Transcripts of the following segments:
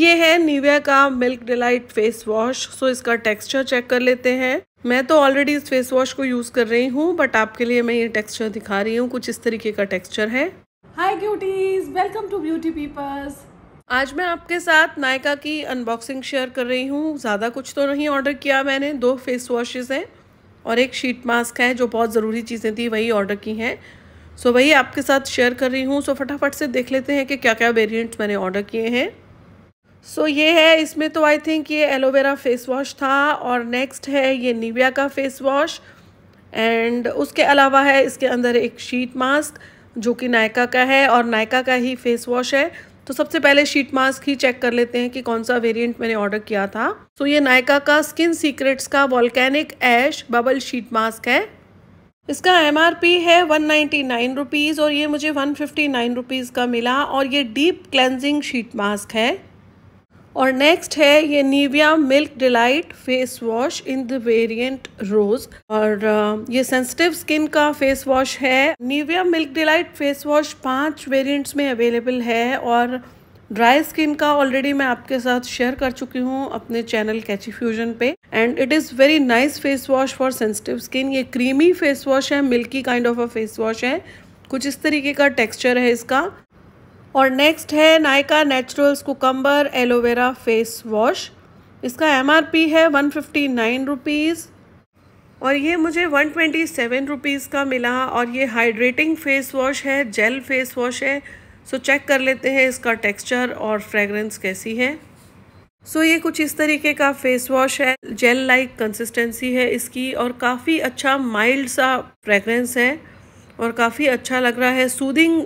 ये है निविया का milk delight face wash so इसका टेक्सचर चेक कर लेते हैं मैं तो ऑलरेडी इस फेस वॉश को यूज़ कर रही हूँ बट आपके लिए मैं ये टेक्सचर दिखा रही हूँ कुछ इस तरीके का टेक्सचर है hi beauties welcome to beauty peoples आज मैं आपके साथ नायका की अनबॉक्सिंग शेयर कर रही हूँ ज़्यादा कुछ तो नहीं ऑर्डर किया मैंने दो फेस वॉशेज़ हैं और एक शीट मास्क है जो बहुत ज़रूरी चीज़ें थी वही ऑर्डर की हैं सो वही आपके साथ शेयर कर रही हूँ सो फटाफट से देख लेते हैं कि क्या क्या वेरिएंट्स मैंने ऑर्डर किए हैं सो so, ये है इसमें तो आई थिंक ये एलोवेरा फेस वॉश था और नेक्स्ट है ये निविया का फेस वॉश एंड उसके अलावा है इसके अंदर एक शीट मास्क जो कि नायका का है और नायका का ही फेस वॉश है तो सबसे पहले शीट मास्क ही चेक कर लेते हैं कि कौन सा वेरिएंट मैंने ऑर्डर किया था तो so, ये नायका का स्किन सीक्रेट्स का volcanic ash bubble sheet mask है इसका एम है वन नाइन्टी और ये मुझे वन फिफ्टी का मिला और ये डीप क्लेंजिंग शीट मास्क है और नेक्स्ट है ये Nivea milk delight face wash in the variant rose और uh, ये सेंसिटिव स्किन का फेस वॉश है Nivea milk delight face wash पांच वेरिएंट्स में अवेलेबल है और ड्राई स्किन का ऑलरेडी मैं आपके साथ शेयर कर चुकी हूँ अपने चैनल कैची फ्यूजन पे and it is very nice face wash for sensitive skin ये क्रीमी फेस वॉश है milky kind of a face wash है कुछ इस तरीके का टेक्सचर है इसका और नेक्स्ट है Nykaa naturals cucumber aloe vera face wash इसका एमआरपी है वन फिफ्टी नाइन रुपीज़ और ये मुझे वन ट्वेंटी सेवन रुपीज़ का मिला और ये हाइड्रेटिंग फेस वॉश है जेल फेस वॉश है सो चेक कर लेते हैं इसका टेक्सचर और फ्रेगरेंस कैसी है सो ये कुछ इस तरीके का फेस वॉश है जेल लाइक कंसिस्टेंसी है इसकी और काफ़ी अच्छा माइल्ड सा फ्रेगरेंस है और काफ़ी अच्छा लग रहा है सूदिंग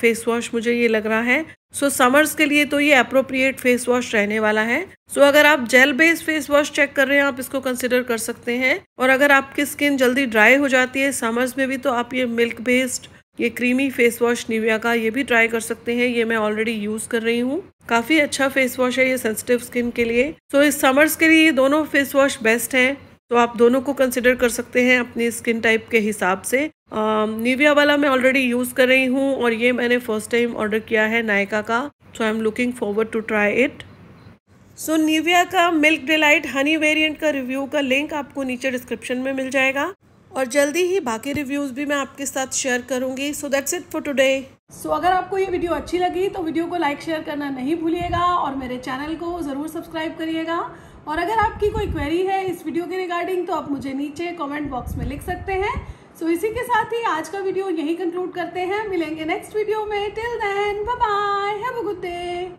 फेस वॉश मुझे ये लग रहा है सो so, समर्स के लिए तो ये अप्रोप्रिएट फेस वॉश रहने वाला है सो so, अगर आप gel based face wash check कर रहे हैं आप इसको कंसिडर कर सकते हैं और अगर आपकी स्किन जल्दी ड्राई हो जाती है समर्स में भी तो आप ये मिल्क बेस्ड ये क्रीमी फेस वॉश निविया का ये भी ट्राई कर सकते हैं ये मैं ऑलरेडी यूज़ कर रही हूँ काफ़ी अच्छा फेस वॉश है ये सेंसिटिव स्किन के लिए सो so, इस समर्स के लिए ये दोनों फेस वॉश बेस्ट हैं तो आप दोनों को कंसिडर कर सकते हैं अपनी स्किन टाइप के हिसाब से निविया वाला मैं ऑलरेडी यूज़ कर रही हूँ और ये मैंने फर्स्ट टाइम ऑर्डर किया है नायका का so I am looking forward to try it so Nivea का मिल्क डिलाइट हनी वेरिएंट का रिव्यू का लिंक आपको नीचे डिस्क्रिप्शन में मिल जाएगा और जल्दी ही बाकी रिव्यूज़ भी मैं आपके साथ शेयर करूँगी so that's it for today so so, अगर आपको ये वीडियो अच्छी लगी तो वीडियो को लाइक शेयर करना नहीं भूलिएगा और मेरे चैनल को ज़रूर सब्सक्राइब करिएगा और अगर आपकी कोई क्वेरी है इस वीडियो के रिगार्डिंग तो आप मुझे नीचे कमेंट बॉक्स में लिख सकते हैं सो so, इसी के साथ ही आज का वीडियो यही कंक्लूड करते हैं मिलेंगे नेक्स्ट वीडियो में till then bye have a good day